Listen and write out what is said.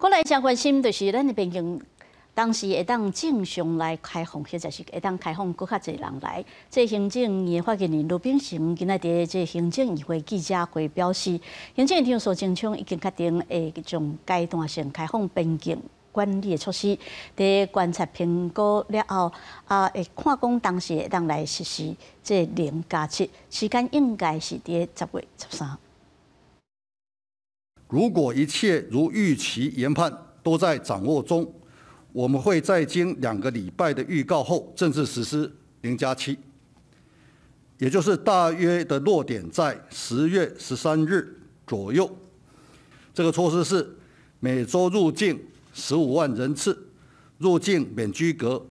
过来，正关心就是咱的边境，当时会当正常来开放或者是会当开放，更较侪人来。这行政院发言人卢秉成今仔日伫这行政院会记者会表示，行政院所争询已经确定会从阶段性开放边境管理的措施，伫观察评估了后，啊，会看讲当时会当来实施这零加七时间，应该是伫十月十三。如果一切如预期研判都在掌握中，我们会在经两个礼拜的预告后正式实施零加七，也就是大约的落点在十月十三日左右。这个措施是每周入境十五万人次，入境免居隔。